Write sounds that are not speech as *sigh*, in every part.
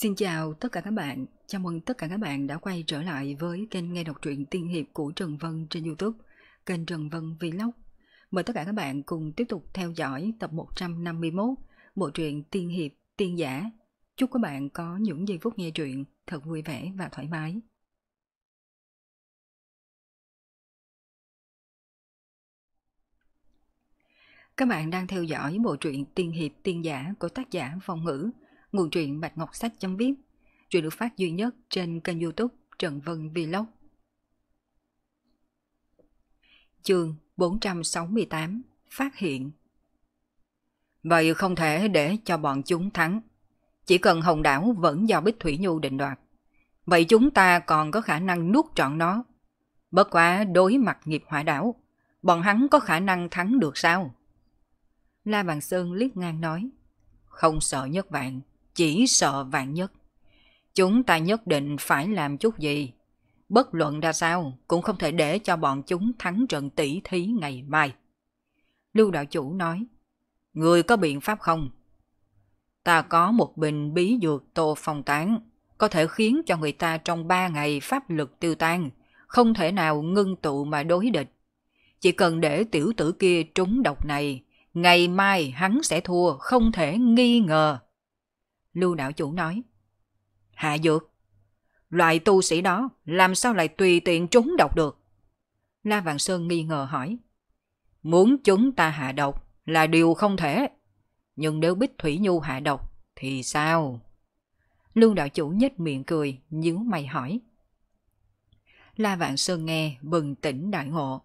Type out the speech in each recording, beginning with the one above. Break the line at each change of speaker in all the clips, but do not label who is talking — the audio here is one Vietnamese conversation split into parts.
Xin chào tất cả các bạn, chào mừng tất cả các bạn đã quay trở lại với kênh nghe đọc truyện tiên hiệp của Trần Vân trên Youtube, kênh Trần Vân Vlog. Mời tất cả các bạn cùng tiếp tục theo dõi tập 151 bộ truyện tiên hiệp tiên giả. Chúc các bạn có những giây phút nghe truyện thật vui vẻ và thoải mái. Các bạn đang theo dõi bộ truyện tiên hiệp tiên giả của tác giả Phong Ngữ – nguồn truyện bạch ngọc sách chấm viết. Truyện được phát duy nhất trên kênh youtube Trần Vân Vlog. Chương 468 Phát hiện Vậy không thể để cho bọn chúng thắng. Chỉ cần hồng đảo vẫn do Bích Thủy Nhu định đoạt. Vậy chúng ta còn có khả năng nuốt trọn nó. Bất quá đối mặt nghiệp hỏa đảo, bọn hắn có khả năng thắng được sao? La Bàn Sơn liếc ngang nói. Không sợ nhất vạn, chỉ sợ vạn nhất. Chúng ta nhất định phải làm chút gì. Bất luận ra sao, cũng không thể để cho bọn chúng thắng trận tỷ thí ngày mai. Lưu đạo chủ nói, Người có biện pháp không? Ta có một bình bí dược tô phong tán, có thể khiến cho người ta trong ba ngày pháp lực tiêu tan, không thể nào ngưng tụ mà đối địch. Chỉ cần để tiểu tử kia trúng độc này, ngày mai hắn sẽ thua không thể nghi ngờ. Lưu đạo chủ nói. Hạ dược. Loại tu sĩ đó làm sao lại tùy tiện trúng độc được? La Vạn Sơn nghi ngờ hỏi. Muốn chúng ta hạ độc là điều không thể. Nhưng nếu Bích Thủy Nhu hạ độc thì sao? Lưu đạo chủ nhếch miệng cười, nhíu mày hỏi. La Vạn Sơn nghe bừng tỉnh đại ngộ.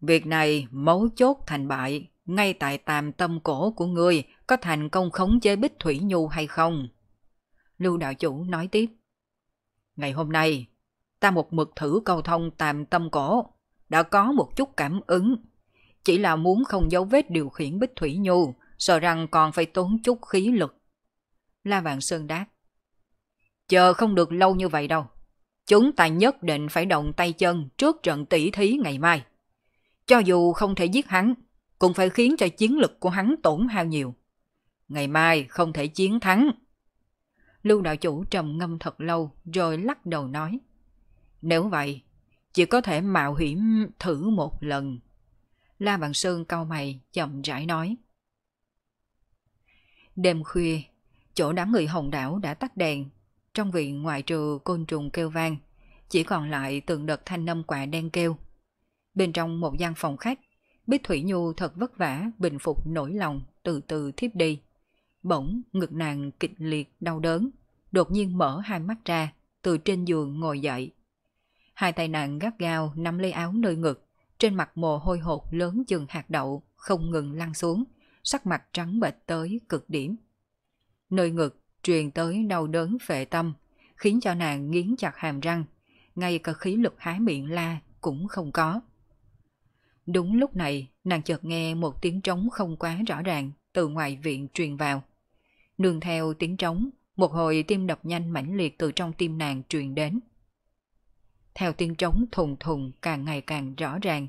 Việc này mấu chốt thành bại ngay tại tàm tâm cổ của người có thành công khống chế bích thủy nhu hay không. Lưu đạo chủ nói tiếp. Ngày hôm nay, ta một mực thử cầu thông tàm tâm cổ, đã có một chút cảm ứng. Chỉ là muốn không dấu vết điều khiển bích thủy nhu, sợ rằng còn phải tốn chút khí lực. La Vạn Sơn đáp. Chờ không được lâu như vậy đâu. Chúng ta nhất định phải động tay chân trước trận tỷ thí ngày mai. Cho dù không thể giết hắn, cũng phải khiến cho chiến lực của hắn tổn hao nhiều. Ngày mai không thể chiến thắng. Lưu đạo chủ trầm ngâm thật lâu rồi lắc đầu nói. Nếu vậy, chỉ có thể mạo hiểm thử một lần. La Vạn Sơn cau mày chậm rãi nói. Đêm khuya, chỗ đám người hồng đảo đã tắt đèn. Trong viện ngoại trừ côn trùng kêu vang, chỉ còn lại từng đợt thanh âm quả đen kêu. Bên trong một gian phòng khách, Bích Thủy Nhu thật vất vả bình phục nỗi lòng, từ từ thiếp đi. Bỗng, ngực nàng kịch liệt đau đớn, đột nhiên mở hai mắt ra, từ trên giường ngồi dậy. Hai tay nàng gắt gao nắm lấy áo nơi ngực, trên mặt mồ hôi hột lớn chừng hạt đậu, không ngừng lăn xuống, sắc mặt trắng bệch tới cực điểm. Nơi ngực truyền tới đau đớn phệ tâm, khiến cho nàng nghiến chặt hàm răng, ngay cả khí lực há miệng la cũng không có. Đúng lúc này, nàng chợt nghe một tiếng trống không quá rõ ràng từ ngoài viện truyền vào. Nương theo tiếng trống, một hồi tim đập nhanh mãnh liệt từ trong tim nàng truyền đến. Theo tiếng trống thùng thùng càng ngày càng rõ ràng,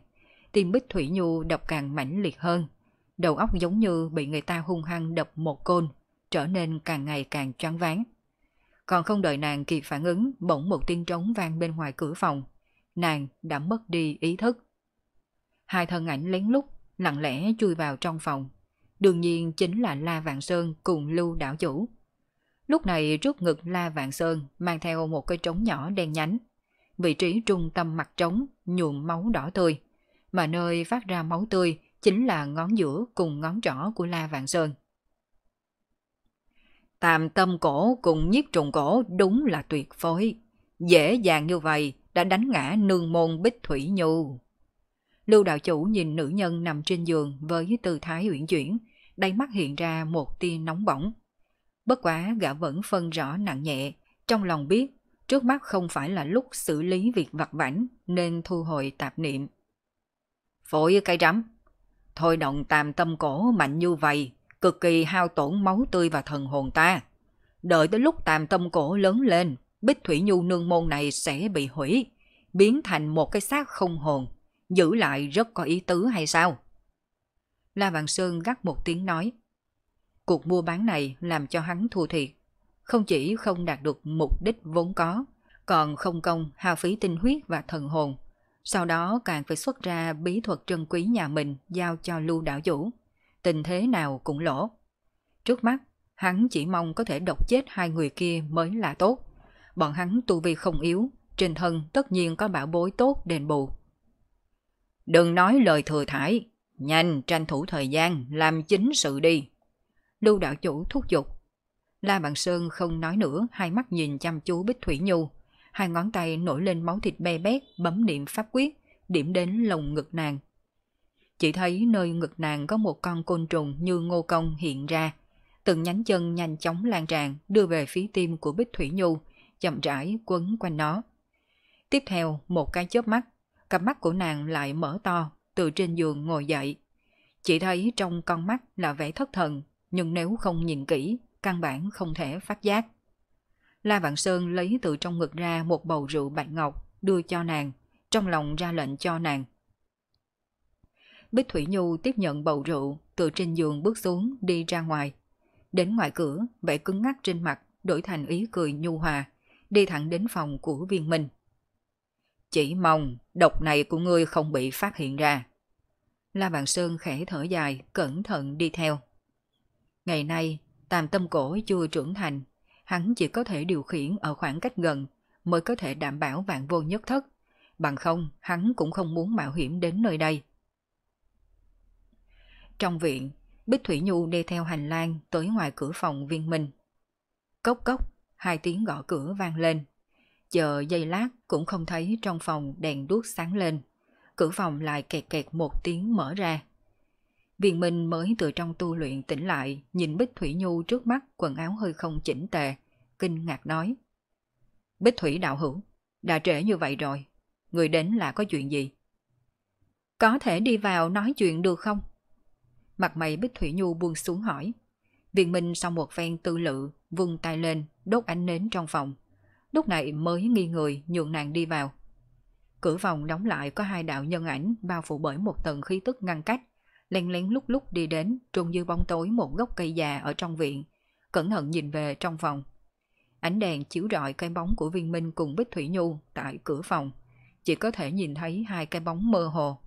tim Bích Thủy Nhu đập càng mãnh liệt hơn. Đầu óc giống như bị người ta hung hăng đập một côn, trở nên càng ngày càng choáng váng. Còn không đợi nàng kịp phản ứng, bỗng một tiếng trống vang bên ngoài cửa phòng. Nàng đã mất đi ý thức hai thân ảnh lén lút, lặng lẽ chui vào trong phòng. Đương nhiên chính là La Vạn Sơn cùng Lưu đảo chủ. Lúc này trước ngực La Vạn Sơn mang theo một cây trống nhỏ đen nhánh. Vị trí trung tâm mặt trống nhuộm máu đỏ tươi, mà nơi phát ra máu tươi chính là ngón giữa cùng ngón trỏ của La Vạn Sơn. Tạm tâm cổ cùng nhiếp trùng cổ đúng là tuyệt phối. Dễ dàng như vậy đã đánh ngã nương môn Bích Thủy Nhu. Lưu đạo chủ nhìn nữ nhân nằm trên giường với tư thái uyển chuyển, đáy mắt hiện ra một tia nóng bỏng. Bất quá gã vẫn phân rõ nặng nhẹ, trong lòng biết trước mắt không phải là lúc xử lý việc vặt vảnh nên thu hồi tạp niệm. Phổi cây rắm, thôi động tàm tâm cổ mạnh như vậy, cực kỳ hao tổn máu tươi và thần hồn ta. Đợi tới lúc tàm tâm cổ lớn lên, bích thủy nhu nương môn này sẽ bị hủy, biến thành một cái xác không hồn giữ lại rất có ý tứ hay sao? La Vạn Sơn gắt một tiếng nói. Cuộc mua bán này làm cho hắn thua thiệt. Không chỉ không đạt được mục đích vốn có, còn không công hao phí tinh huyết và thần hồn. Sau đó càng phải xuất ra bí thuật trân quý nhà mình giao cho lưu đảo chủ. Tình thế nào cũng lỗ. Trước mắt, hắn chỉ mong có thể độc chết hai người kia mới là tốt. Bọn hắn tu vi không yếu, trên thân tất nhiên có bảo bối tốt đền bù. Đừng nói lời thừa thải, nhanh tranh thủ thời gian làm chính sự đi. Lưu đạo chủ thúc giục. La Bàn Sơn không nói nữa, hai mắt nhìn chăm chú Bích Thủy Nhu. Hai ngón tay nổi lên máu thịt be bét, bấm niệm pháp quyết, điểm đến lồng ngực nàng. Chỉ thấy nơi ngực nàng có một con côn trùng như ngô công hiện ra. Từng nhánh chân nhanh chóng lan tràn đưa về phía tim của Bích Thủy Nhu, chậm rãi quấn quanh nó. Tiếp theo, một cái chớp mắt, cặp mắt của nàng lại mở to, từ trên giường ngồi dậy. Chỉ thấy trong con mắt là vẻ thất thần, nhưng nếu không nhìn kỹ, căn bản không thể phát giác. La Vạn Sơn lấy từ trong ngực ra một bầu rượu bạch ngọc, đưa cho nàng, trong lòng ra lệnh cho nàng. Bích Thủy Nhu tiếp nhận bầu rượu, từ trên giường bước xuống đi ra ngoài. Đến ngoài cửa, vẻ cứng ngắc trên mặt đổi thành ý cười nhu hòa, đi thẳng đến phòng của viên mình. Chỉ mong độc này của ngươi không bị phát hiện ra. La Bàn Sơn khẽ thở dài, cẩn thận đi theo. Ngày nay, tam tâm cổ chưa trưởng thành, hắn chỉ có thể điều khiển ở khoảng cách gần mới có thể đảm bảo vạn vô nhất thất. Bằng không, hắn cũng không muốn mạo hiểm đến nơi đây. Trong viện, Bích Thủy Nhu đi theo hành lang tới ngoài cửa phòng viên minh. Cốc cốc, hai tiếng gõ cửa vang lên. Chờ giây lát cũng không thấy trong phòng đèn đuốc sáng lên. Cửa phòng lại kẹt kẹt một tiếng mở ra. Viên Minh mới từ trong tu luyện tỉnh lại, nhìn Bích Thủy Nhu trước mắt quần áo hơi không chỉnh tề, kinh ngạc nói. Bích Thủy đạo hữu, đã trễ như vậy rồi, người đến là có chuyện gì? Có thể đi vào nói chuyện được không? Mặt mày Bích Thủy Nhu buông xuống hỏi. Viện Minh sau một phen tư lự, vung tay lên, đốt ánh nến trong phòng, lúc này mới nghi người nhường nàng đi vào. Cửa phòng đóng lại có hai đạo nhân ảnh bao phủ bởi một tầng khí tức ngăn cách, lén lén lúc lúc đi đến trông như bóng tối một gốc cây già ở trong viện, cẩn thận nhìn về trong phòng. Ánh đèn chiếu rọi cái bóng của Viên Minh cùng Bích Thủy Nhu tại cửa phòng, chỉ có thể nhìn thấy hai cái bóng mơ hồ.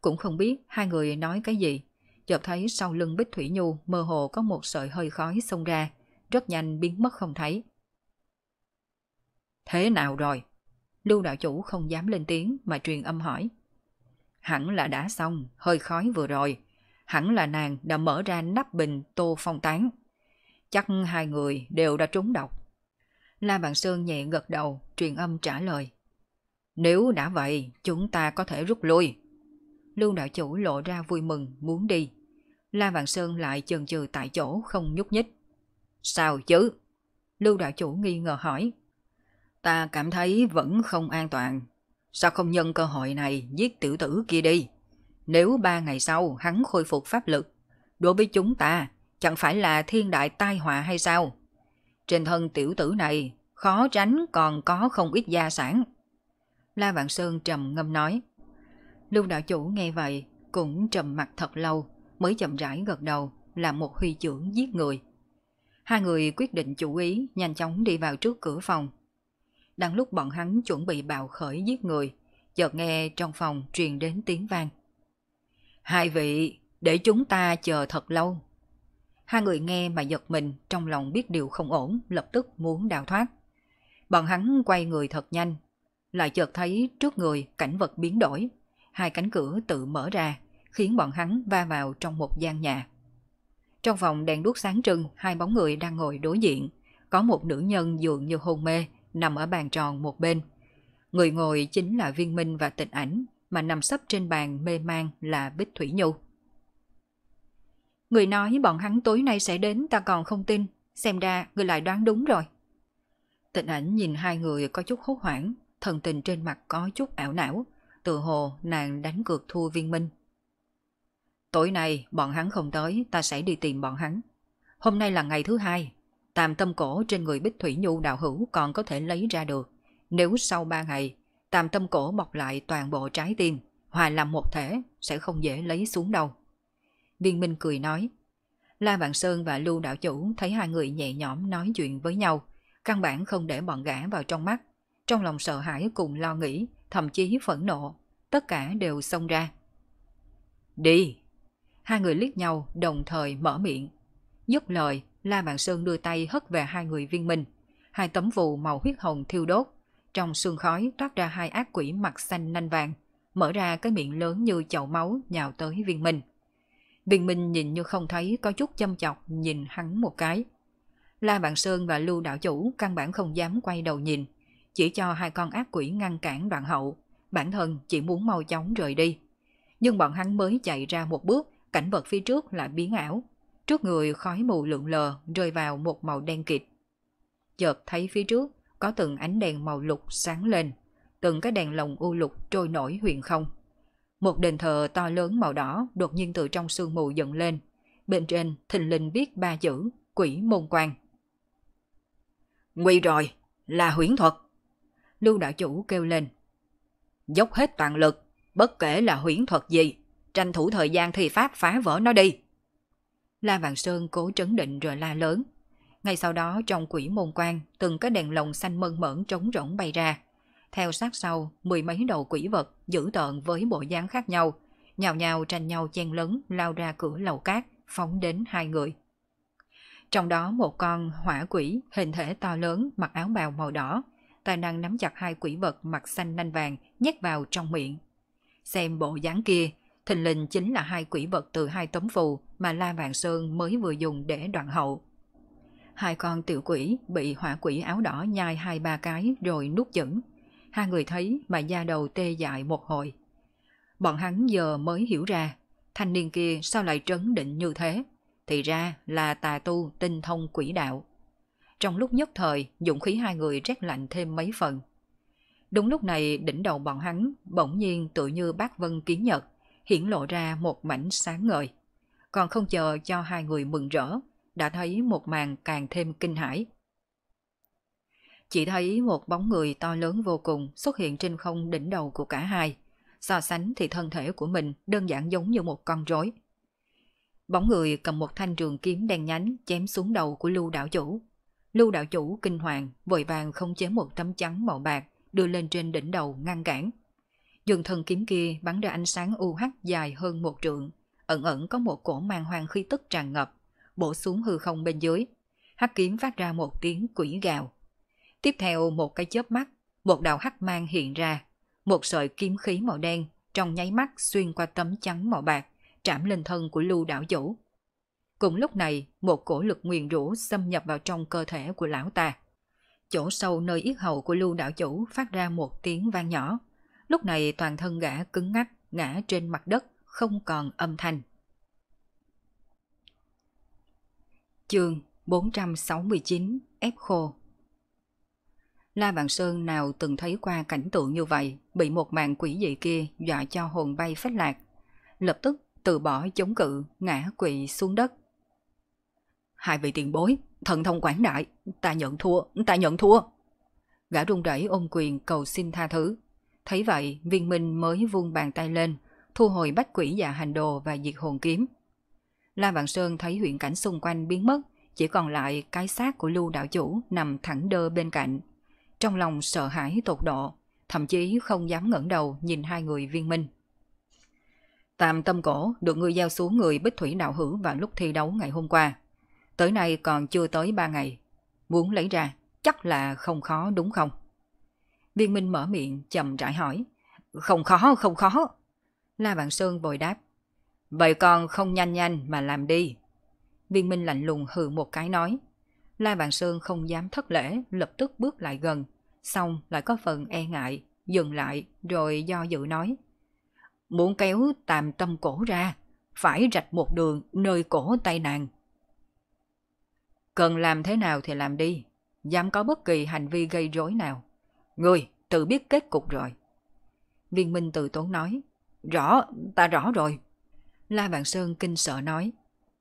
Cũng không biết hai người nói cái gì, chợt thấy sau lưng Bích Thủy Nhu mơ hồ có một sợi hơi khói xông ra, rất nhanh biến mất không thấy. Thế nào rồi? Lưu đạo chủ không dám lên tiếng mà truyền âm hỏi. Hẳn là đã xong, hơi khói vừa rồi. Hẳn là nàng đã mở ra nắp bình tô phong tán. Chắc hai người đều đã trúng độc. La Bàn Sơn nhẹ gật đầu, truyền âm trả lời. Nếu đã vậy, chúng ta có thể rút lui. Lưu đạo chủ lộ ra vui mừng, muốn đi. La Vạn Sơn lại chần chừ tại chỗ không nhúc nhích. Sao chứ? Lưu đạo chủ nghi ngờ hỏi, Ta cảm thấy vẫn không an toàn. Sao không nhân cơ hội này giết tiểu tử kia đi? Nếu ba ngày sau hắn khôi phục pháp lực, đối với chúng ta chẳng phải là thiên đại tai họa hay sao? Trên thân tiểu tử này khó tránh còn có không ít gia sản. La Vạn Sơn trầm ngâm nói. Lưu đạo chủ nghe vậy cũng trầm mặt thật lâu mới chậm rãi gật đầu là một huy trưởng giết người. Hai người quyết định chủ ý nhanh chóng đi vào trước cửa phòng đang lúc bọn hắn chuẩn bị bạo khởi giết người, chợt nghe trong phòng truyền đến tiếng vang. Hai vị, để chúng ta chờ thật lâu. Hai người nghe mà giật mình, trong lòng biết điều không ổn, lập tức muốn đào thoát. Bọn hắn quay người thật nhanh, lại chợt thấy trước người cảnh vật biến đổi. Hai cánh cửa tự mở ra, khiến bọn hắn va vào trong một gian nhà. Trong phòng đèn đuốc sáng trưng, hai bóng người đang ngồi đối diện. Có một nữ nhân dường như hôn mê, nằm ở bàn tròn một bên. Người ngồi chính là viên minh và Tịnh ảnh, mà nằm sấp trên bàn mê man là Bích Thủy Nhu. Người nói bọn hắn tối nay sẽ đến ta còn không tin, xem ra người lại đoán đúng rồi. Tịnh ảnh nhìn hai người có chút hốt hoảng, thần tình trên mặt có chút ảo não, tự hồ nàng đánh cược thua viên minh. Tối nay bọn hắn không tới, ta sẽ đi tìm bọn hắn. Hôm nay là ngày thứ hai, Tam tâm cổ trên người Bích Thủy Nhu đạo hữu còn có thể lấy ra được. Nếu sau ba ngày, tam tâm cổ bọc lại toàn bộ trái tim, hòa làm một thể, sẽ không dễ lấy xuống đâu. Viên Minh cười nói, La Vạn Sơn và Lưu đạo chủ thấy hai người nhẹ nhõm nói chuyện với nhau, căn bản không để bọn gã vào trong mắt. Trong lòng sợ hãi cùng lo nghĩ, thậm chí phẫn nộ, tất cả đều xông ra. Đi! Hai người liếc nhau đồng thời mở miệng. Dứt lời, La Mạng Sơn đưa tay hất về hai người viên minh. Hai tấm vụ màu huyết hồng thiêu đốt. Trong sương khói toát ra hai ác quỷ mặt xanh nanh vàng, mở ra cái miệng lớn như chậu máu nhào tới viên minh. Viên minh nhìn như không thấy có chút châm chọc nhìn hắn một cái. La Vạn Sơn và Lưu Đạo Chủ căn bản không dám quay đầu nhìn, chỉ cho hai con ác quỷ ngăn cản đoạn hậu, bản thân chỉ muốn mau chóng rời đi. Nhưng bọn hắn mới chạy ra một bước, cảnh vật phía trước lại biến ảo, Trước người khói mù lượn lờ rơi vào một màu đen kịt. Chợt thấy phía trước có từng ánh đèn màu lục sáng lên, từng cái đèn lồng u lục trôi nổi huyền không. Một đền thờ to lớn màu đỏ đột nhiên từ trong sương mù dựng lên. Bên trên thình lình viết ba chữ quỷ môn quan. Nguy rồi, là huyễn thuật. Lưu đạo chủ kêu lên. Dốc hết toàn lực, bất kể là huyễn thuật gì, tranh thủ thời gian thì pháp phá vỡ nó đi. La Vạn Sơn cố trấn định rồi la lớn. Ngay sau đó trong quỷ môn quan, từng cái đèn lồng xanh mơn mởn trống rỗng bay ra. Theo sát sau, mười mấy đầu quỷ vật dữ tợn với bộ dáng khác nhau, nhào nhào tranh nhau chen lấn lao ra cửa lầu cát, phóng đến hai người. Trong đó một con hỏa quỷ hình thể to lớn mặc áo bào màu đỏ, tài năng nắm chặt hai quỷ vật mặt xanh nanh vàng nhét vào trong miệng. Xem bộ dáng kia, Thình lình chính là hai quỷ vật từ hai tấm phù mà La vạn Sơn mới vừa dùng để đoạn hậu. Hai con tiểu quỷ bị hỏa quỷ áo đỏ nhai hai ba cái rồi nuốt chửng. Hai người thấy mà da đầu tê dại một hồi. Bọn hắn giờ mới hiểu ra, thanh niên kia sao lại trấn định như thế. Thì ra là tà tu tinh thông quỷ đạo. Trong lúc nhất thời, dụng khí hai người rét lạnh thêm mấy phần. Đúng lúc này đỉnh đầu bọn hắn bỗng nhiên tự như bác Vân Kiến Nhật hiển lộ ra một mảnh sáng ngời. Còn không chờ cho hai người mừng rỡ, đã thấy một màn càng thêm kinh hãi. Chỉ thấy một bóng người to lớn vô cùng xuất hiện trên không đỉnh đầu của cả hai. So sánh thì thân thể của mình đơn giản giống như một con rối. Bóng người cầm một thanh trường kiếm đen nhánh chém xuống đầu của lưu đạo chủ. Lưu đạo chủ kinh hoàng, vội vàng không chế một tấm chắn màu bạc đưa lên trên đỉnh đầu ngăn cản. Dùng thần kiếm kia bắn ra ánh sáng u UH hắc dài hơn một trượng, ẩn ẩn có một cổ mang hoàng khí tức tràn ngập, bổ xuống hư không bên dưới. Hắc kiếm phát ra một tiếng quỷ gào. Tiếp theo một cái chớp mắt, một đạo hắc mang hiện ra, một sợi kiếm khí màu đen trong nháy mắt xuyên qua tấm trắng màu bạc, trảm lên thân của Lưu đạo chủ. Cùng lúc này, một cổ lực nguyền rũ xâm nhập vào trong cơ thể của lão ta. Chỗ sâu nơi yết hầu của Lưu đạo chủ phát ra một tiếng vang nhỏ lúc này toàn thân gã cứng ngắc, ngã trên mặt đất, không còn âm thanh. Chương 469 ép khô La Vạn Sơn nào từng thấy qua cảnh tượng như vậy, bị một màn quỷ dị kia dọa cho hồn bay phách lạc. Lập tức từ bỏ chống cự, ngã quỵ xuống đất. Hai vị tiền bối, thần thông quảng đại, ta nhận thua, ta nhận thua. Gã run rẩy ôm quyền cầu xin tha thứ. Thấy vậy, viên minh mới vung bàn tay lên, thu hồi bách quỷ và hành đồ và diệt hồn kiếm. La Vạn Sơn thấy huyện cảnh xung quanh biến mất, chỉ còn lại cái xác của lưu đạo chủ nằm thẳng đơ bên cạnh. Trong lòng sợ hãi tột độ, thậm chí không dám ngẩng đầu nhìn hai người viên minh. Tạm tâm cổ được người giao xuống người bích thủy đạo hữu vào lúc thi đấu ngày hôm qua. Tới nay còn chưa tới ba ngày. Muốn lấy ra chắc là không khó đúng không? Viên Minh mở miệng chậm rãi hỏi. Không khó, không khó. La Vạn Sơn bồi đáp. Vậy con không nhanh nhanh mà làm đi. Viên Minh lạnh lùng hừ một cái nói. La Vạn Sơn không dám thất lễ, lập tức bước lại gần. Xong lại có phần e ngại, dừng lại rồi do dự nói. Muốn kéo tàm tâm cổ ra, phải rạch một đường nơi cổ tay nàng. Cần làm thế nào thì làm đi, dám có bất kỳ hành vi gây rối nào người tự biết kết cục rồi. Viên Minh từ tốn nói. Rõ, ta rõ rồi. La Vạn Sơn kinh sợ nói.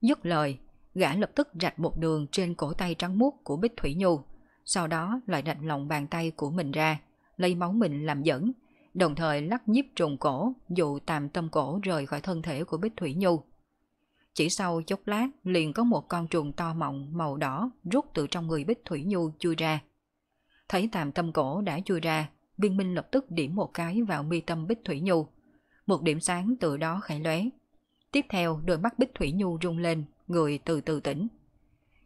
Dứt lời, gã lập tức rạch một đường trên cổ tay trắng muốt của Bích Thủy Nhu. Sau đó lại rạch lòng bàn tay của mình ra, lấy máu mình làm dẫn, đồng thời lắc nhíp trùng cổ, dụ tạm tâm cổ rời khỏi thân thể của Bích Thủy Nhu. Chỉ sau chốc lát liền có một con trùng to mọng màu đỏ rút từ trong người Bích Thủy Nhu chui ra. Thấy tạm tâm cổ đã chui ra, viên minh lập tức điểm một cái vào mi tâm Bích Thủy Nhu. Một điểm sáng từ đó khải lóe. Tiếp theo đôi mắt Bích Thủy Nhu rung lên, người từ từ tỉnh.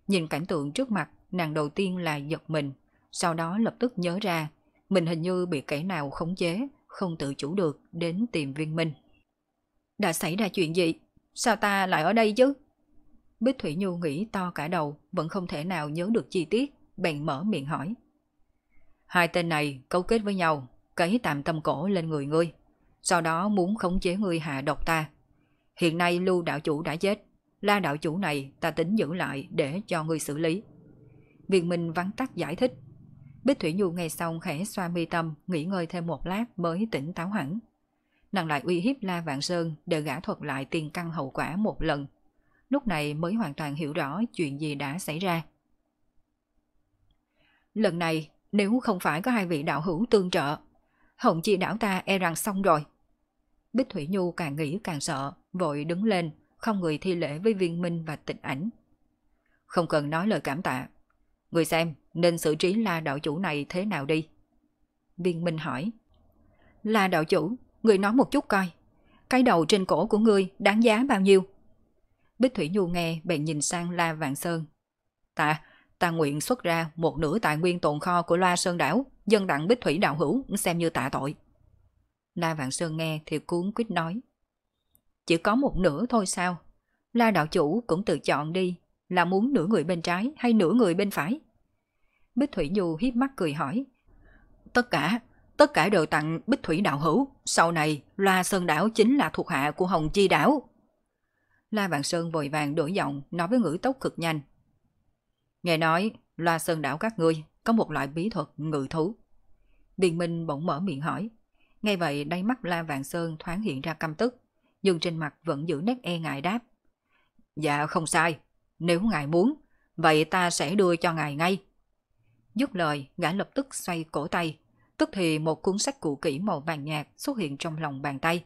Nhìn cảnh tượng trước mặt, nàng đầu tiên là giật mình, sau đó lập tức nhớ ra, mình hình như bị kẻ nào khống chế, không tự chủ được đến tìm viên minh. Đã xảy ra chuyện gì? Sao ta lại ở đây chứ? Bích Thủy Nhu nghĩ to cả đầu, vẫn không thể nào nhớ được chi tiết, bèn mở miệng hỏi. Hai tên này cấu kết với nhau, cấy tạm tâm cổ lên người ngươi. Sau đó muốn khống chế ngươi hạ độc ta. Hiện nay lưu đạo chủ đã chết. La đạo chủ này ta tính giữ lại để cho ngươi xử lý. Việt Minh vắn tắt giải thích. Bích Thủy Nhu nghe xong khẽ xoa mi tâm, nghỉ ngơi thêm một lát mới tỉnh táo hẳn. Nàng lại uy hiếp La Vạn Sơn để gã thuật lại tiền căn hậu quả một lần. Lúc này mới hoàn toàn hiểu rõ chuyện gì đã xảy ra. Lần này, nếu không phải có hai vị đạo hữu tương trợ, Hồng Chi đảo ta e rằng xong rồi. Bích Thủy Nhu càng nghĩ càng sợ, vội đứng lên, không người thi lễ với viên minh và tịch ảnh. Không cần nói lời cảm tạ. Người xem, nên xử trí la đạo chủ này thế nào đi? Viên minh hỏi. La đạo chủ, người nói một chút coi. Cái đầu trên cổ của ngươi đáng giá bao nhiêu? Bích Thủy Nhu nghe bèn nhìn sang La Vạn Sơn. tạ ta nguyện xuất ra một nửa tài nguyên tồn kho của loa sơn đảo, dân đặng bích thủy đạo hữu xem như tạ tội. La Vạn Sơn nghe thì cuốn quyết nói. Chỉ có một nửa thôi sao? La đạo chủ cũng tự chọn đi, là muốn nửa người bên trái hay nửa người bên phải? Bích Thủy Du hiếp mắt cười hỏi. Tất cả, tất cả đều tặng Bích Thủy đạo hữu, sau này loa sơn đảo chính là thuộc hạ của Hồng Chi đảo. La Vạn Sơn vội vàng đổi giọng nói với ngữ tốc cực nhanh. Nghe nói, loa sơn đảo các ngươi có một loại bí thuật ngự thú. Điền Minh bỗng mở miệng hỏi. Ngay vậy đáy mắt La Vàng Sơn thoáng hiện ra căm tức, nhưng trên mặt vẫn giữ nét e ngại đáp. Dạ không sai, nếu ngài muốn, vậy ta sẽ đưa cho ngài ngay. Dứt lời, gã lập tức xoay cổ tay, tức thì một cuốn sách cũ kỹ màu vàng nhạt xuất hiện trong lòng bàn tay.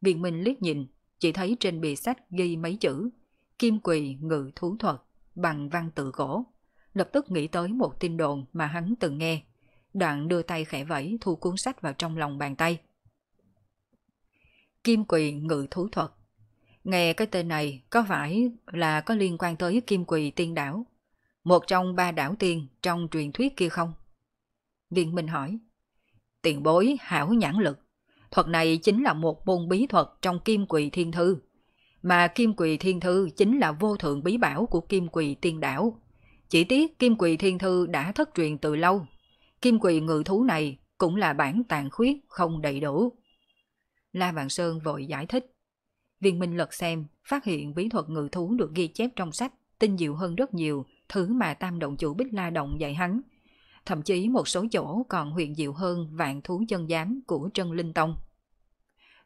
Biện Minh liếc nhìn, chỉ thấy trên bìa sách ghi mấy chữ, kim quỳ ngự thú thuật bằng văn tự gỗ. Lập tức nghĩ tới một tin đồn mà hắn từng nghe. Đoạn đưa tay khẽ vẫy thu cuốn sách vào trong lòng bàn tay. Kim quỳ ngự thú thuật Nghe cái tên này có phải là có liên quan tới kim quỳ tiên đảo, một trong ba đảo tiên trong truyền thuyết kia không? Viên Minh hỏi. Tiền bối hảo nhãn lực, thuật này chính là một môn bí thuật trong kim quỳ thiên thư mà Kim Quỳ Thiên Thư chính là vô thượng bí bảo của Kim Quỳ Tiên Đảo. Chỉ tiếc Kim Quỳ Thiên Thư đã thất truyền từ lâu. Kim Quỳ ngự thú này cũng là bản tàn khuyết không đầy đủ. La Vạn Sơn vội giải thích. Viên Minh lật xem, phát hiện bí thuật ngự thú được ghi chép trong sách, tinh diệu hơn rất nhiều, thứ mà tam động chủ Bích La Động dạy hắn. Thậm chí một số chỗ còn huyền diệu hơn vạn thú chân giám của Trân Linh Tông.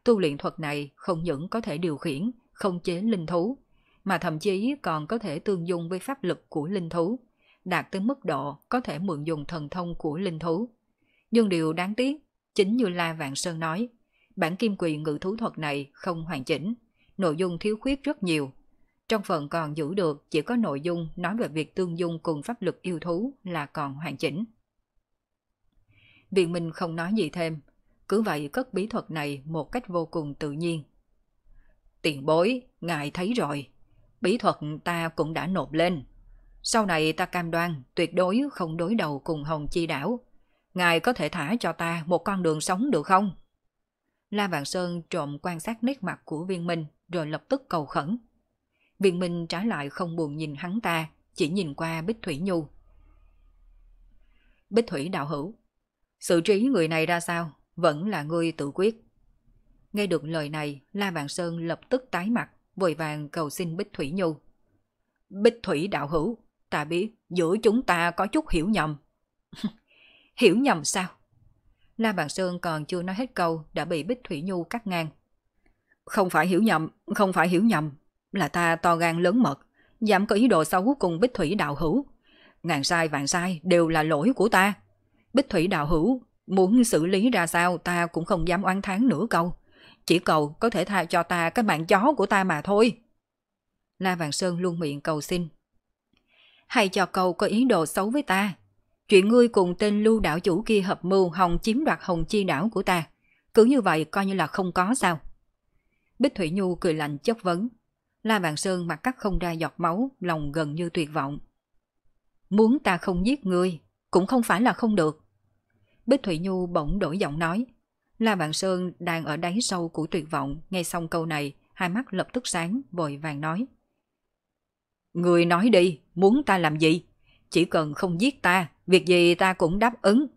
Tu luyện thuật này không những có thể điều khiển, không chế linh thú, mà thậm chí còn có thể tương dung với pháp lực của linh thú, đạt tới mức độ có thể mượn dùng thần thông của linh thú. Nhưng điều đáng tiếc, chính như La Vạn Sơn nói, bản kim quỳ ngự thú thuật này không hoàn chỉnh, nội dung thiếu khuyết rất nhiều. Trong phần còn giữ được chỉ có nội dung nói về việc tương dung cùng pháp lực yêu thú là còn hoàn chỉnh. Viện Minh không nói gì thêm, cứ vậy cất bí thuật này một cách vô cùng tự nhiên. Tiền bối, ngài thấy rồi. Bí thuật ta cũng đã nộp lên. Sau này ta cam đoan tuyệt đối không đối đầu cùng Hồng Chi Đảo. Ngài có thể thả cho ta một con đường sống được không? La Vạn Sơn trộm quan sát nét mặt của viên minh rồi lập tức cầu khẩn. Viên minh trả lại không buồn nhìn hắn ta, chỉ nhìn qua Bích Thủy Nhu. Bích Thủy đạo hữu, sự trí người này ra sao, vẫn là ngươi tự quyết. Nghe được lời này, La Vàng Sơn lập tức tái mặt, vội vàng cầu xin Bích Thủy Nhu. Bích Thủy đạo hữu, ta biết giữa chúng ta có chút hiểu nhầm. *laughs* hiểu nhầm sao? La Bàn Sơn còn chưa nói hết câu đã bị Bích Thủy Nhu cắt ngang. Không phải hiểu nhầm, không phải hiểu nhầm, là ta to gan lớn mật, dám có ý đồ xấu cùng Bích Thủy đạo hữu. Ngàn sai vạn sai đều là lỗi của ta. Bích Thủy đạo hữu, muốn xử lý ra sao ta cũng không dám oán tháng nửa câu chỉ cầu có thể tha cho ta cái mạng chó của ta mà thôi. la Vàng Sơn luôn miệng cầu xin. Hay cho cầu có ý đồ xấu với ta. Chuyện ngươi cùng tên lưu đảo chủ kia hợp mưu hồng chiếm đoạt hồng chi đảo của ta. Cứ như vậy coi như là không có sao. Bích Thủy Nhu cười lạnh chất vấn. La Vàng Sơn mặt cắt không ra giọt máu, lòng gần như tuyệt vọng. Muốn ta không giết ngươi, cũng không phải là không được. Bích Thủy Nhu bỗng đổi giọng nói. La Vạn Sơn đang ở đáy sâu của tuyệt vọng, nghe xong câu này, hai mắt lập tức sáng, vội vàng nói. Người nói đi, muốn ta làm gì? Chỉ cần không giết ta, việc gì ta cũng đáp ứng.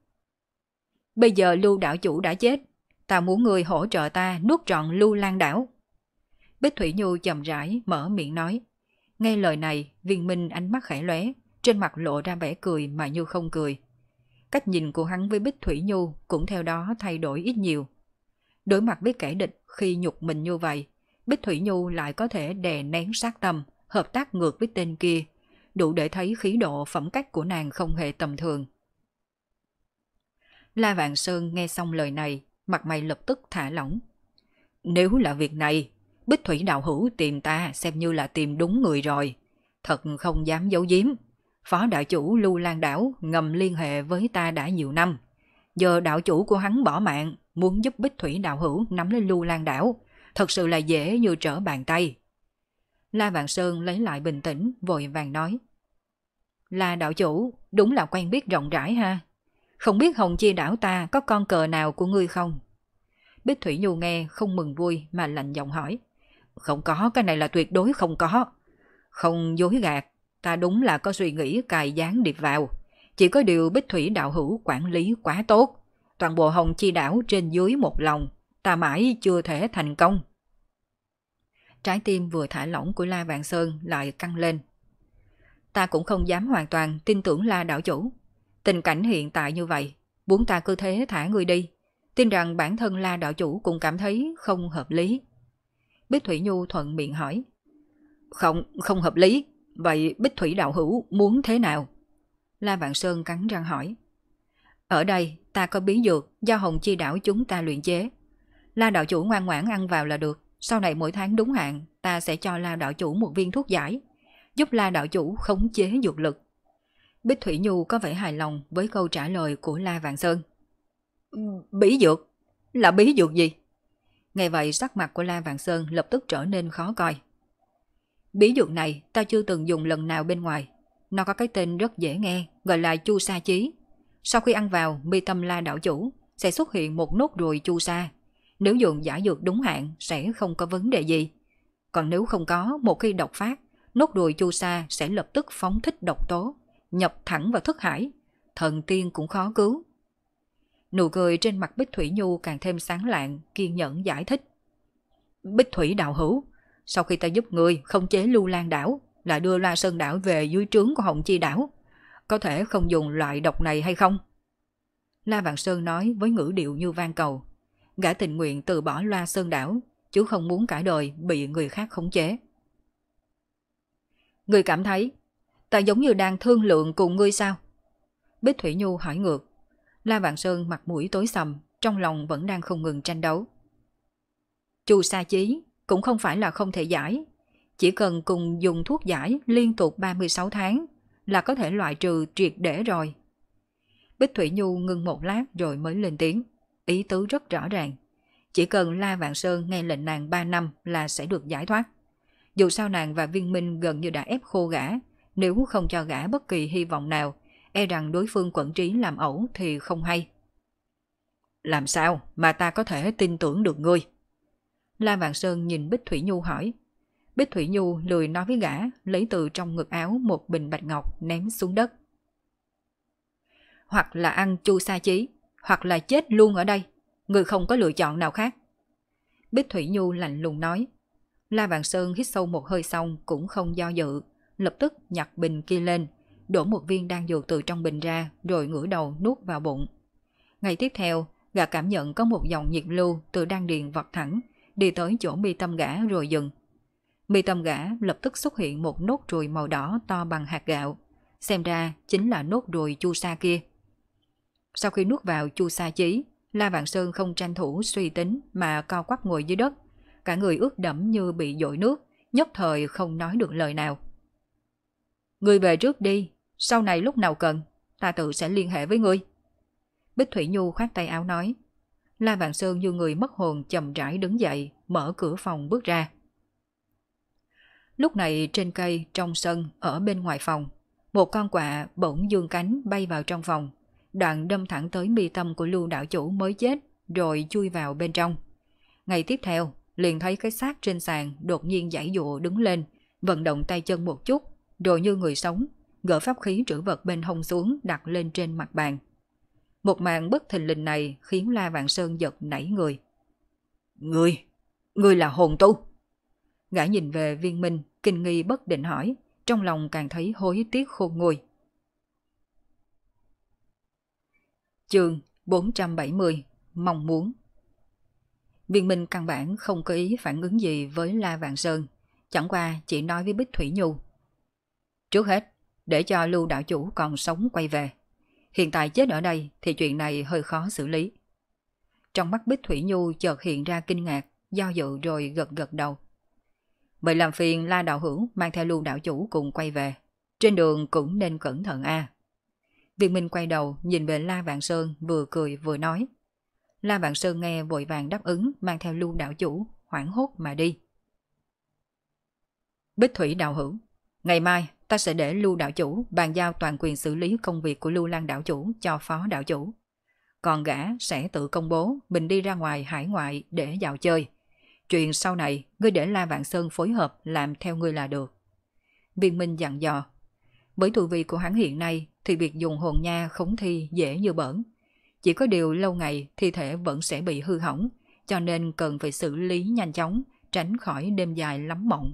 Bây giờ lưu đảo chủ đã chết, ta muốn người hỗ trợ ta nuốt trọn lưu lan đảo. Bích Thủy Nhu chậm rãi, mở miệng nói. Nghe lời này, viên minh ánh mắt khẽ lóe, trên mặt lộ ra vẻ cười mà như không cười, cách nhìn của hắn với Bích Thủy Nhu cũng theo đó thay đổi ít nhiều. Đối mặt với kẻ địch khi nhục mình như vậy, Bích Thủy Nhu lại có thể đè nén sát tâm, hợp tác ngược với tên kia, đủ để thấy khí độ phẩm cách của nàng không hề tầm thường. La Vạn Sơn nghe xong lời này, mặt mày lập tức thả lỏng. Nếu là việc này, Bích Thủy Đạo Hữu tìm ta xem như là tìm đúng người rồi. Thật không dám giấu giếm phó đạo chủ Lưu Lan Đảo ngầm liên hệ với ta đã nhiều năm. Giờ đạo chủ của hắn bỏ mạng, muốn giúp Bích Thủy đạo hữu nắm lấy Lưu Lan Đảo, thật sự là dễ như trở bàn tay. La Vạn Sơn lấy lại bình tĩnh, vội vàng nói. La đạo chủ, đúng là quen biết rộng rãi ha. Không biết Hồng Chi đảo ta có con cờ nào của ngươi không? Bích Thủy Nhu nghe không mừng vui mà lạnh giọng hỏi. Không có, cái này là tuyệt đối không có. Không dối gạt, ta đúng là có suy nghĩ cài gián điệp vào. Chỉ có điều Bích Thủy đạo hữu quản lý quá tốt. Toàn bộ hồng chi đảo trên dưới một lòng, ta mãi chưa thể thành công. Trái tim vừa thả lỏng của La Vạn Sơn lại căng lên. Ta cũng không dám hoàn toàn tin tưởng La đạo chủ. Tình cảnh hiện tại như vậy, muốn ta cứ thế thả người đi. Tin rằng bản thân La đạo chủ cũng cảm thấy không hợp lý. Bích Thủy Nhu thuận miệng hỏi. Không, không hợp lý, Vậy Bích Thủy Đạo Hữu muốn thế nào? La Vạn Sơn cắn răng hỏi. Ở đây ta có bí dược do Hồng Chi Đảo chúng ta luyện chế. La Đạo Chủ ngoan ngoãn ăn vào là được. Sau này mỗi tháng đúng hạn ta sẽ cho La Đạo Chủ một viên thuốc giải. Giúp La Đạo Chủ khống chế dược lực. Bích Thủy Nhu có vẻ hài lòng với câu trả lời của La Vạn Sơn. Bí dược? Là bí dược gì? ngày vậy sắc mặt của La Vạn Sơn lập tức trở nên khó coi. Bí dụ này ta chưa từng dùng lần nào bên ngoài. Nó có cái tên rất dễ nghe, gọi là chu sa chí. Sau khi ăn vào, mi tâm la đảo chủ sẽ xuất hiện một nốt ruồi chu sa. Nếu dùng giả dược đúng hạn sẽ không có vấn đề gì. Còn nếu không có, một khi độc phát, nốt ruồi chu sa sẽ lập tức phóng thích độc tố, nhập thẳng vào thức hải. Thần tiên cũng khó cứu. Nụ cười trên mặt Bích Thủy Nhu càng thêm sáng lạng, kiên nhẫn giải thích. Bích Thủy đạo hữu, sau khi ta giúp người không chế lưu lan đảo, lại đưa loa sơn đảo về dưới trướng của Hồng Chi đảo. Có thể không dùng loại độc này hay không? La Vạn Sơn nói với ngữ điệu như van cầu. Gã tình nguyện từ bỏ loa sơn đảo, chứ không muốn cả đời bị người khác khống chế. Người cảm thấy, ta giống như đang thương lượng cùng ngươi sao? Bích Thủy Nhu hỏi ngược. La Vạn Sơn mặt mũi tối sầm, trong lòng vẫn đang không ngừng tranh đấu. Chu Sa Chí cũng không phải là không thể giải. Chỉ cần cùng dùng thuốc giải liên tục 36 tháng là có thể loại trừ triệt để rồi. Bích Thủy Nhu ngưng một lát rồi mới lên tiếng. Ý tứ rất rõ ràng. Chỉ cần La Vạn Sơn nghe lệnh nàng 3 năm là sẽ được giải thoát. Dù sao nàng và viên minh gần như đã ép khô gã, nếu không cho gã bất kỳ hy vọng nào, e rằng đối phương quẩn trí làm ẩu thì không hay. Làm sao mà ta có thể tin tưởng được ngươi? La Vạn Sơn nhìn Bích Thủy Nhu hỏi. Bích Thủy Nhu lười nói với gã, lấy từ trong ngực áo một bình bạch ngọc ném xuống đất. Hoặc là ăn chu sa chí, hoặc là chết luôn ở đây. Người không có lựa chọn nào khác. Bích Thủy Nhu lạnh lùng nói. La Vạn Sơn hít sâu một hơi xong cũng không do dự, lập tức nhặt bình kia lên, đổ một viên đan dược từ trong bình ra rồi ngửa đầu nuốt vào bụng. Ngày tiếp theo, gã cảm nhận có một dòng nhiệt lưu từ đan điền vọt thẳng, đi tới chỗ mi tâm gã rồi dừng. Mi tâm gã lập tức xuất hiện một nốt ruồi màu đỏ to bằng hạt gạo, xem ra chính là nốt ruồi chu sa kia. Sau khi nuốt vào chu sa chí, La Vạn Sơn không tranh thủ suy tính mà co quắp ngồi dưới đất, cả người ướt đẫm như bị dội nước, nhất thời không nói được lời nào. Người về trước đi, sau này lúc nào cần, ta tự sẽ liên hệ với ngươi. Bích Thủy Nhu khoát tay áo nói. La Vạn Sơn như người mất hồn chậm rãi đứng dậy, mở cửa phòng bước ra. Lúc này trên cây, trong sân, ở bên ngoài phòng, một con quạ bỗng dương cánh bay vào trong phòng, đoạn đâm thẳng tới mi tâm của lưu đạo chủ mới chết, rồi chui vào bên trong. Ngày tiếp theo, liền thấy cái xác trên sàn đột nhiên giải dụa đứng lên, vận động tay chân một chút, rồi như người sống, gỡ pháp khí trữ vật bên hông xuống đặt lên trên mặt bàn. Một màn bất thình lình này khiến La Vạn Sơn giật nảy người. Người, người là hồn tu. Gã nhìn về viên minh, kinh nghi bất định hỏi, trong lòng càng thấy hối tiếc khôn nguôi. Chương 470 Mong muốn Viên minh căn bản không có ý phản ứng gì với La Vạn Sơn, chẳng qua chỉ nói với Bích Thủy Nhu. Trước hết, để cho Lưu Đạo Chủ còn sống quay về. Hiện tại chết ở đây thì chuyện này hơi khó xử lý. Trong mắt Bích Thủy Nhu chợt hiện ra kinh ngạc, do dự rồi gật gật đầu. Vậy làm phiền la đạo hữu mang theo lưu đạo chủ cùng quay về. Trên đường cũng nên cẩn thận a. việc Viên Minh quay đầu nhìn về La Vạn Sơn vừa cười vừa nói. La Vạn Sơn nghe vội vàng đáp ứng mang theo lưu đạo chủ, hoảng hốt mà đi. Bích Thủy đạo hữu, ngày mai ta sẽ để lưu đạo chủ bàn giao toàn quyền xử lý công việc của lưu lan đạo chủ cho phó đạo chủ. Còn gã sẽ tự công bố mình đi ra ngoài hải ngoại để dạo chơi. Chuyện sau này, ngươi để La Vạn Sơn phối hợp làm theo ngươi là được. Viên Minh dặn dò. Với tu vị của hắn hiện nay thì việc dùng hồn nha khống thi dễ như bẩn. Chỉ có điều lâu ngày thi thể vẫn sẽ bị hư hỏng, cho nên cần phải xử lý nhanh chóng, tránh khỏi đêm dài lắm mộng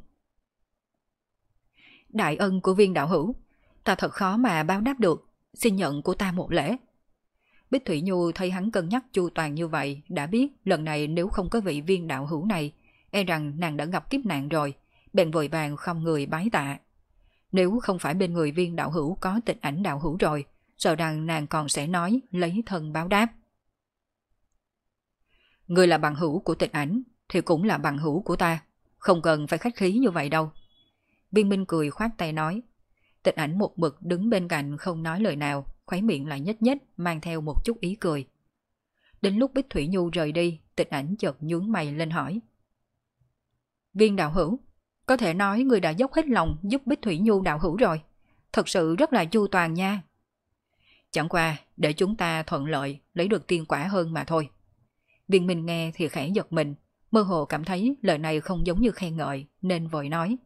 đại ân của viên đạo hữu, ta thật khó mà báo đáp được, xin nhận của ta một lễ. Bích Thủy Nhu thấy hắn cân nhắc chu toàn như vậy, đã biết lần này nếu không có vị viên đạo hữu này, e rằng nàng đã gặp kiếp nạn rồi, bèn vội vàng không người bái tạ. Nếu không phải bên người viên đạo hữu có tịch ảnh đạo hữu rồi, sợ rằng nàng còn sẽ nói lấy thân báo đáp. Người là bằng hữu của tịch ảnh thì cũng là bằng hữu của ta, không cần phải khách khí như vậy đâu. Viên Minh cười khoát tay nói. Tịch ảnh một mực đứng bên cạnh không nói lời nào, khóe miệng lại nhếch nhếch, mang theo một chút ý cười. Đến lúc Bích Thủy Nhu rời đi, tịch ảnh chợt nhướng mày lên hỏi. Viên đạo hữu, có thể nói người đã dốc hết lòng giúp Bích Thủy Nhu đạo hữu rồi. Thật sự rất là chu toàn nha. Chẳng qua, để chúng ta thuận lợi, lấy được tiên quả hơn mà thôi. Viên Minh nghe thì khẽ giật mình, mơ hồ cảm thấy lời này không giống như khen ngợi, nên vội nói.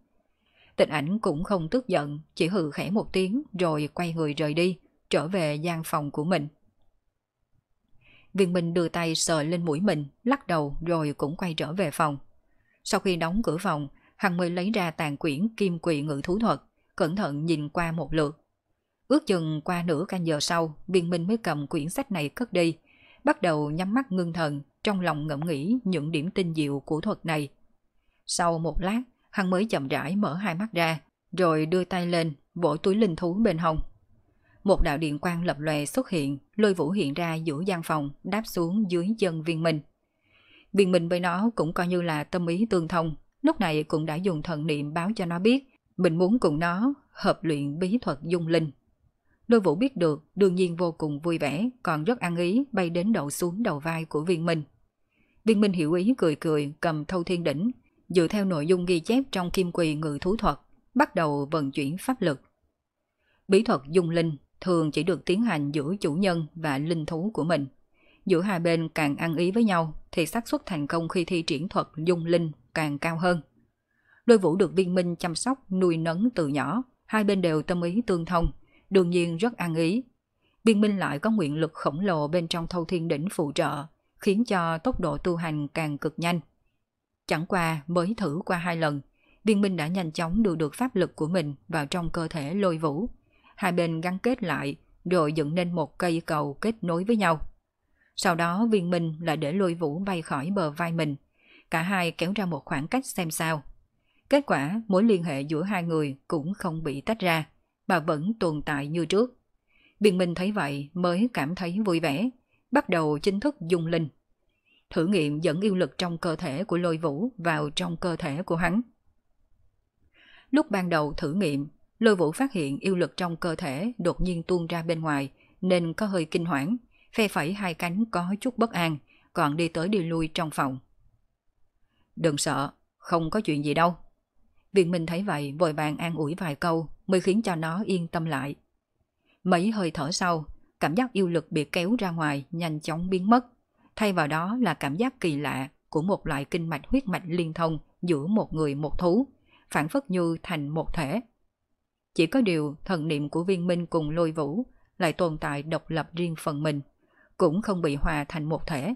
Tình ảnh cũng không tức giận, chỉ hừ khẽ một tiếng rồi quay người rời đi, trở về gian phòng của mình. Viên Minh đưa tay sờ lên mũi mình, lắc đầu rồi cũng quay trở về phòng. Sau khi đóng cửa phòng, Hằng mới lấy ra tàn quyển kim quỳ ngự thú thuật, cẩn thận nhìn qua một lượt. Ước chừng qua nửa canh giờ sau, Viên Minh mới cầm quyển sách này cất đi, bắt đầu nhắm mắt ngưng thần, trong lòng ngẫm nghĩ những điểm tinh diệu của thuật này. Sau một lát, hắn mới chậm rãi mở hai mắt ra, rồi đưa tay lên, vỗ túi linh thú bên hông. Một đạo điện quang lập lòe xuất hiện, lôi vũ hiện ra giữa gian phòng, đáp xuống dưới chân viên minh. Viên minh với nó cũng coi như là tâm ý tương thông, lúc này cũng đã dùng thần niệm báo cho nó biết, mình muốn cùng nó hợp luyện bí thuật dung linh. Lôi vũ biết được, đương nhiên vô cùng vui vẻ, còn rất ăn ý bay đến đậu xuống đầu vai của viên minh. Viên minh hiểu ý cười cười cầm thâu thiên đỉnh, dựa theo nội dung ghi chép trong kim quỳ ngự thú thuật, bắt đầu vận chuyển pháp lực. Bí thuật dung linh thường chỉ được tiến hành giữa chủ nhân và linh thú của mình. Giữa hai bên càng ăn ý với nhau thì xác suất thành công khi thi triển thuật dung linh càng cao hơn. Lôi vũ được viên minh chăm sóc, nuôi nấng từ nhỏ, hai bên đều tâm ý tương thông, đương nhiên rất ăn ý. Viên minh lại có nguyện lực khổng lồ bên trong thâu thiên đỉnh phụ trợ, khiến cho tốc độ tu hành càng cực nhanh – Chẳng qua mới thử qua hai lần, viên minh đã nhanh chóng đưa được pháp lực của mình vào trong cơ thể lôi vũ. Hai bên gắn kết lại, rồi dựng nên một cây cầu kết nối với nhau. Sau đó viên minh lại để lôi vũ bay khỏi bờ vai mình. Cả hai kéo ra một khoảng cách xem sao. Kết quả mối liên hệ giữa hai người cũng không bị tách ra, mà vẫn tồn tại như trước. Viên minh thấy vậy mới cảm thấy vui vẻ, bắt đầu chính thức dùng linh thử nghiệm dẫn yêu lực trong cơ thể của lôi vũ vào trong cơ thể của hắn. Lúc ban đầu thử nghiệm, lôi vũ phát hiện yêu lực trong cơ thể đột nhiên tuôn ra bên ngoài nên có hơi kinh hoảng, phe phẩy hai cánh có chút bất an, còn đi tới đi lui trong phòng. Đừng sợ, không có chuyện gì đâu. Viện Minh thấy vậy vội vàng an ủi vài câu mới khiến cho nó yên tâm lại. Mấy hơi thở sau, cảm giác yêu lực bị kéo ra ngoài nhanh chóng biến mất thay vào đó là cảm giác kỳ lạ của một loại kinh mạch huyết mạch liên thông giữa một người một thú, phản phất như thành một thể. Chỉ có điều thần niệm của viên minh cùng lôi vũ lại tồn tại độc lập riêng phần mình, cũng không bị hòa thành một thể.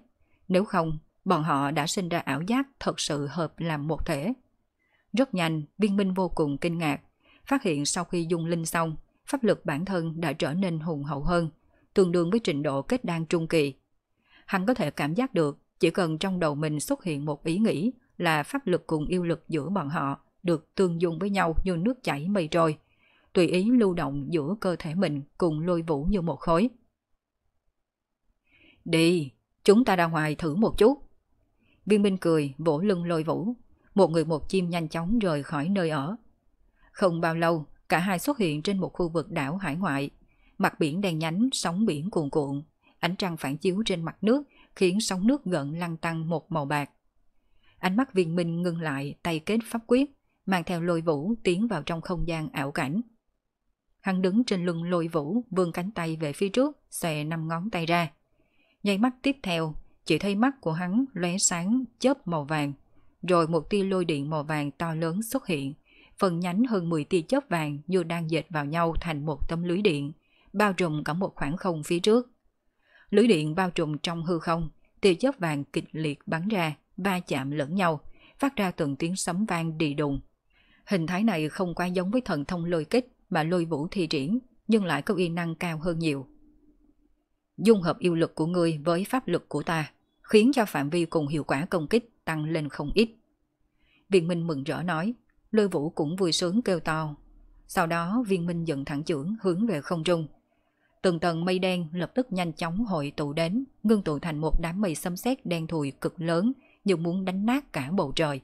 Nếu không, bọn họ đã sinh ra ảo giác thật sự hợp làm một thể. Rất nhanh, viên minh vô cùng kinh ngạc, phát hiện sau khi dung linh xong, pháp lực bản thân đã trở nên hùng hậu hơn, tương đương với trình độ kết đan trung kỳ, Hắn có thể cảm giác được chỉ cần trong đầu mình xuất hiện một ý nghĩ là pháp lực cùng yêu lực giữa bọn họ được tương dung với nhau như nước chảy mây trôi, tùy ý lưu động giữa cơ thể mình cùng lôi vũ như một khối. Đi, chúng ta ra ngoài thử một chút. Viên Minh cười, vỗ lưng lôi vũ. Một người một chim nhanh chóng rời khỏi nơi ở. Không bao lâu, cả hai xuất hiện trên một khu vực đảo hải ngoại. Mặt biển đen nhánh, sóng biển cuồn cuộn, ánh trăng phản chiếu trên mặt nước khiến sóng nước gợn lăn tăng một màu bạc. Ánh mắt viên minh ngừng lại tay kết pháp quyết, mang theo lôi vũ tiến vào trong không gian ảo cảnh. Hắn đứng trên lưng lôi vũ, vươn cánh tay về phía trước, xòe năm ngón tay ra. Nháy mắt tiếp theo, chỉ thấy mắt của hắn lóe sáng chớp màu vàng, rồi một tia lôi điện màu vàng to lớn xuất hiện, phần nhánh hơn 10 tia chớp vàng như đang dệt vào nhau thành một tấm lưới điện, bao trùm cả một khoảng không phía trước lưới điện bao trùm trong hư không, tia chớp vàng kịch liệt bắn ra, va chạm lẫn nhau, phát ra từng tiếng sấm vang đi đùng. Hình thái này không quá giống với thần thông lôi kích mà lôi vũ thi triển, nhưng lại có uy năng cao hơn nhiều. Dung hợp yêu lực của ngươi với pháp lực của ta, khiến cho phạm vi cùng hiệu quả công kích tăng lên không ít. Viên Minh mừng rỡ nói, lôi vũ cũng vui sướng kêu to. Sau đó viên Minh dựng thẳng chưởng hướng về không trung, từng tầng mây đen lập tức nhanh chóng hội tụ đến, ngưng tụ thành một đám mây xâm xét đen thùi cực lớn, như muốn đánh nát cả bầu trời.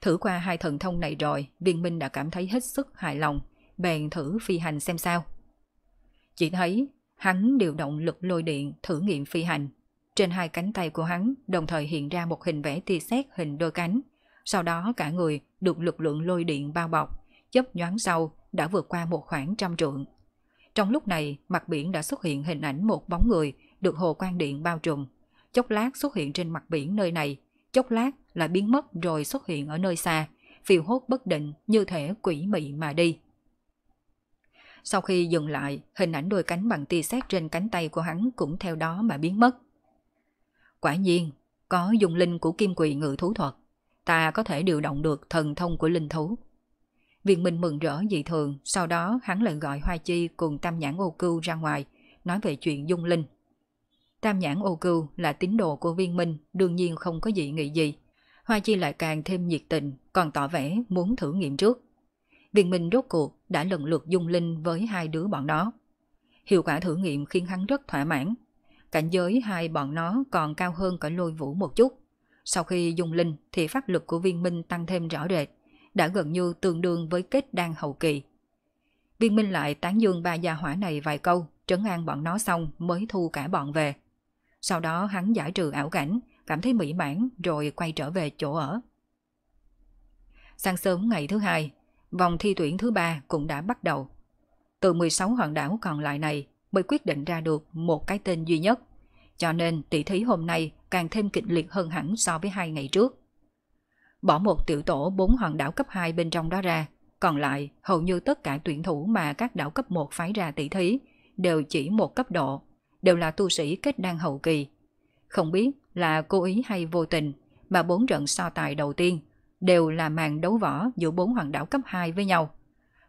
Thử qua hai thần thông này rồi, viên minh đã cảm thấy hết sức hài lòng, bèn thử phi hành xem sao. Chỉ thấy, hắn điều động lực lôi điện thử nghiệm phi hành. Trên hai cánh tay của hắn đồng thời hiện ra một hình vẽ tia sét hình đôi cánh. Sau đó cả người được lực lượng lôi điện bao bọc, chấp nhoáng sau đã vượt qua một khoảng trăm trượng, trong lúc này, mặt biển đã xuất hiện hình ảnh một bóng người được hồ quang điện bao trùm. Chốc lát xuất hiện trên mặt biển nơi này, chốc lát lại biến mất rồi xuất hiện ở nơi xa, phiêu hốt bất định như thể quỷ mị mà đi. Sau khi dừng lại, hình ảnh đôi cánh bằng tia sét trên cánh tay của hắn cũng theo đó mà biến mất. Quả nhiên, có dùng linh của kim quỳ ngự thú thuật, ta có thể điều động được thần thông của linh thú. Viện Minh mừng rỡ dị thường, sau đó hắn lại gọi Hoa Chi cùng Tam Nhãn Ô Cưu ra ngoài, nói về chuyện dung linh. Tam Nhãn Ô Cưu là tín đồ của Viên Minh, đương nhiên không có dị nghị gì. Hoa Chi lại càng thêm nhiệt tình, còn tỏ vẻ muốn thử nghiệm trước. Viên Minh rốt cuộc đã lần lượt dung linh với hai đứa bọn nó. Hiệu quả thử nghiệm khiến hắn rất thỏa mãn. Cảnh giới hai bọn nó còn cao hơn cả lôi vũ một chút. Sau khi dung linh thì pháp lực của viên minh tăng thêm rõ rệt đã gần như tương đương với kết đan hậu kỳ. Viên Minh lại tán dương ba gia hỏa này vài câu, trấn an bọn nó xong mới thu cả bọn về. Sau đó hắn giải trừ ảo cảnh, cảm thấy mỹ mãn rồi quay trở về chỗ ở. Sáng sớm ngày thứ hai, vòng thi tuyển thứ ba cũng đã bắt đầu. Từ 16 hòn đảo còn lại này mới quyết định ra được một cái tên duy nhất. Cho nên tỷ thí hôm nay càng thêm kịch liệt hơn hẳn so với hai ngày trước bỏ một tiểu tổ bốn hòn đảo cấp 2 bên trong đó ra, còn lại hầu như tất cả tuyển thủ mà các đảo cấp 1 phái ra tỷ thí đều chỉ một cấp độ, đều là tu sĩ kết đan hậu kỳ. Không biết là cố ý hay vô tình mà bốn trận so tài đầu tiên đều là màn đấu võ giữa bốn hoàng đảo cấp 2 với nhau.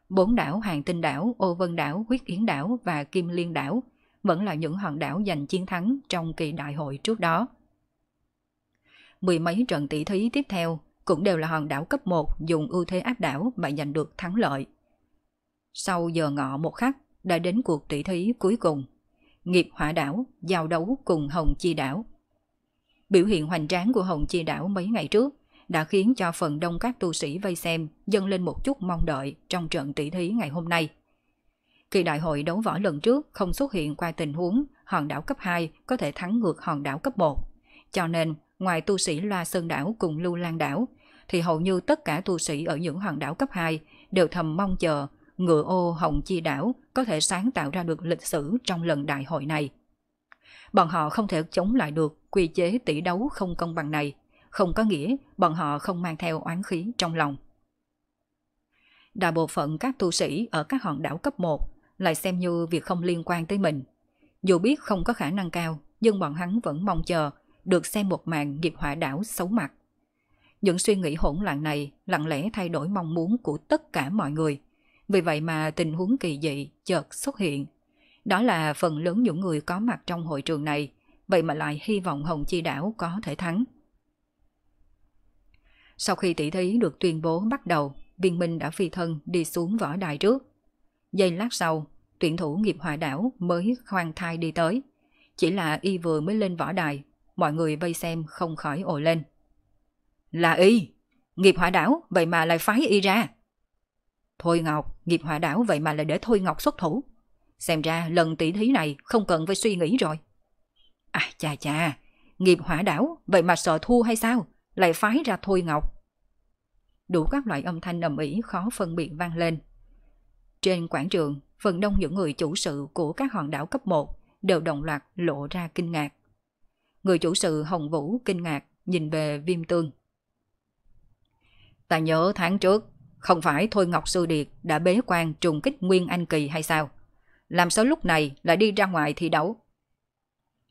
Bốn đảo hoàng Tinh đảo, Ô Vân đảo, Huyết Yến đảo và Kim Liên đảo vẫn là những hòn đảo giành chiến thắng trong kỳ đại hội trước đó. Mười mấy trận tỷ thí tiếp theo cũng đều là hòn đảo cấp 1 dùng ưu thế áp đảo mà giành được thắng lợi. Sau giờ ngọ một khắc đã đến cuộc tỷ thí cuối cùng. Nghiệp hỏa đảo giao đấu cùng Hồng Chi đảo. Biểu hiện hoành tráng của Hồng Chi đảo mấy ngày trước đã khiến cho phần đông các tu sĩ vây xem dâng lên một chút mong đợi trong trận tỷ thí ngày hôm nay. Kỳ đại hội đấu võ lần trước không xuất hiện qua tình huống hòn đảo cấp 2 có thể thắng ngược hòn đảo cấp 1, cho nên ngoài tu sĩ Loa Sơn Đảo cùng Lưu Lan Đảo, thì hầu như tất cả tu sĩ ở những hòn đảo cấp 2 đều thầm mong chờ ngựa ô Hồng Chi Đảo có thể sáng tạo ra được lịch sử trong lần đại hội này. Bọn họ không thể chống lại được quy chế tỷ đấu không công bằng này, không có nghĩa bọn họ không mang theo oán khí trong lòng. Đa bộ phận các tu sĩ ở các hòn đảo cấp 1 lại xem như việc không liên quan tới mình. Dù biết không có khả năng cao, nhưng bọn hắn vẫn mong chờ được xem một màn nghiệp họa đảo xấu mặt. Những suy nghĩ hỗn loạn này lặng lẽ thay đổi mong muốn của tất cả mọi người. Vì vậy mà tình huống kỳ dị chợt xuất hiện. Đó là phần lớn những người có mặt trong hội trường này, vậy mà lại hy vọng Hồng Chi Đảo có thể thắng. Sau khi tỷ thí được tuyên bố bắt đầu, viên minh đã phi thân đi xuống võ đài trước. Giây lát sau, tuyển thủ nghiệp hòa đảo mới khoan thai đi tới. Chỉ là y vừa mới lên võ đài mọi người vây xem không khỏi ồ lên. Là y! Nghiệp hỏa đảo vậy mà lại phái y ra. Thôi Ngọc, nghiệp hỏa đảo vậy mà lại để Thôi Ngọc xuất thủ. Xem ra lần tỷ thí này không cần phải suy nghĩ rồi. À chà chà, nghiệp hỏa đảo vậy mà sợ thua hay sao? Lại phái ra Thôi Ngọc. Đủ các loại âm thanh ầm ĩ khó phân biệt vang lên. Trên quảng trường, phần đông những người chủ sự của các hòn đảo cấp 1 đều đồng loạt lộ ra kinh ngạc người chủ sự Hồng Vũ kinh ngạc nhìn về viêm tương. Ta nhớ tháng trước, không phải Thôi Ngọc Sư Điệt đã bế quan trùng kích Nguyên Anh Kỳ hay sao? Làm sao lúc này lại đi ra ngoài thi đấu?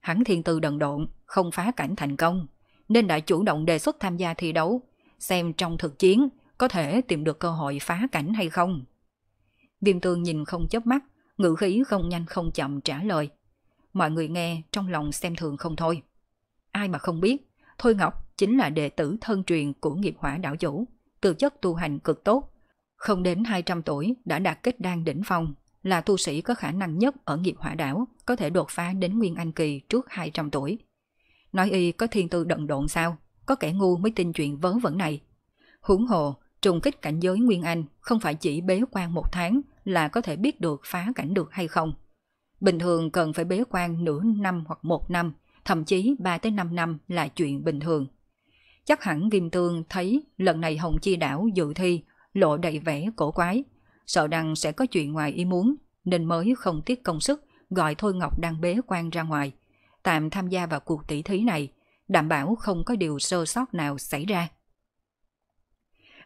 Hắn thiên tư đần độn, không phá cảnh thành công, nên đã chủ động đề xuất tham gia thi đấu, xem trong thực chiến có thể tìm được cơ hội phá cảnh hay không. Viêm tương nhìn không chớp mắt, ngữ khí không nhanh không chậm trả lời. Mọi người nghe trong lòng xem thường không thôi. Ai mà không biết, Thôi Ngọc chính là đệ tử thân truyền của nghiệp hỏa đạo chủ, từ chất tu hành cực tốt. Không đến 200 tuổi đã đạt kết đan đỉnh phong, là tu sĩ có khả năng nhất ở nghiệp hỏa đảo, có thể đột phá đến Nguyên Anh Kỳ trước 200 tuổi. Nói y có thiên tư đận độn sao, có kẻ ngu mới tin chuyện vớ vẩn này. Huống hồ, trùng kích cảnh giới Nguyên Anh không phải chỉ bế quan một tháng là có thể biết được phá cảnh được hay không. Bình thường cần phải bế quan nửa năm hoặc một năm thậm chí 3 tới 5 năm là chuyện bình thường. Chắc hẳn Kim Tương thấy lần này Hồng Chi Đảo dự thi lộ đầy vẻ cổ quái, sợ rằng sẽ có chuyện ngoài ý muốn nên mới không tiếc công sức gọi Thôi Ngọc đang bế quan ra ngoài, tạm tham gia vào cuộc tỷ thí này, đảm bảo không có điều sơ sót nào xảy ra.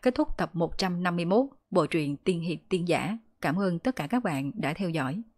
Kết thúc tập 151 bộ truyện Tiên Hiệp Tiên Giả. Cảm ơn tất cả các bạn đã theo dõi.